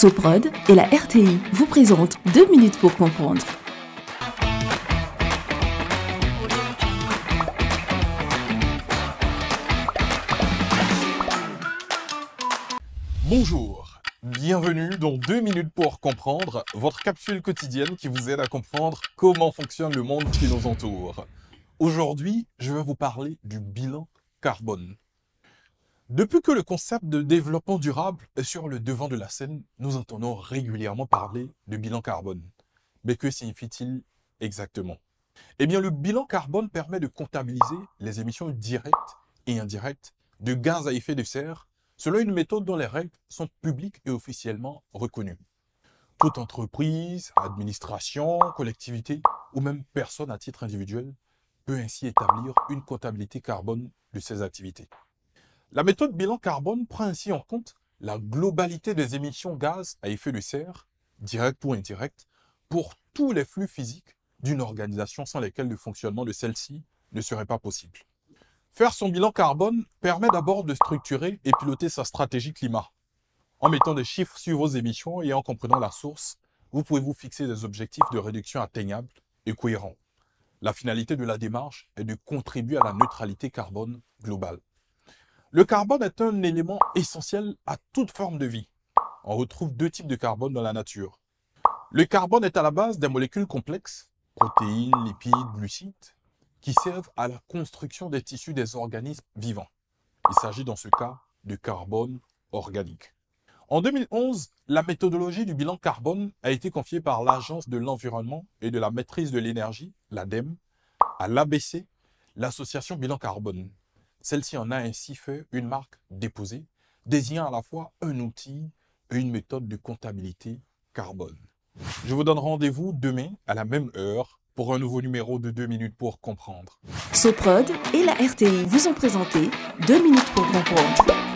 Soprod et la RTI vous présentent 2 minutes pour comprendre. Bonjour, bienvenue dans 2 minutes pour comprendre, votre capsule quotidienne qui vous aide à comprendre comment fonctionne le monde qui nous entoure. Aujourd'hui, je vais vous parler du bilan carbone. Depuis que le concept de développement durable est sur le devant de la scène, nous entendons régulièrement parler de bilan carbone. Mais que signifie-t-il exactement Eh bien, le bilan carbone permet de comptabiliser les émissions directes et indirectes de gaz à effet de serre selon une méthode dont les règles sont publiques et officiellement reconnues. Toute entreprise, administration, collectivité ou même personne à titre individuel peut ainsi établir une comptabilité carbone de ses activités. La méthode bilan carbone prend ainsi en compte la globalité des émissions gaz à effet de serre, directes ou indirectes, pour tous les flux physiques d'une organisation sans lesquels le fonctionnement de celle-ci ne serait pas possible. Faire son bilan carbone permet d'abord de structurer et piloter sa stratégie climat. En mettant des chiffres sur vos émissions et en comprenant la source, vous pouvez vous fixer des objectifs de réduction atteignables et cohérents. La finalité de la démarche est de contribuer à la neutralité carbone globale. Le carbone est un élément essentiel à toute forme de vie. On retrouve deux types de carbone dans la nature. Le carbone est à la base des molécules complexes, protéines, lipides, glucides, qui servent à la construction des tissus des organismes vivants. Il s'agit dans ce cas de carbone organique. En 2011, la méthodologie du bilan carbone a été confiée par l'Agence de l'environnement et de la maîtrise de l'énergie, l'ADEME, à l'ABC, l'association bilan carbone. Celle-ci en a ainsi fait une marque déposée, désignant à la fois un outil et une méthode de comptabilité carbone. Je vous donne rendez-vous demain à la même heure pour un nouveau numéro de 2 minutes pour comprendre. Soprod et la RTI vous ont présenté 2 minutes pour comprendre.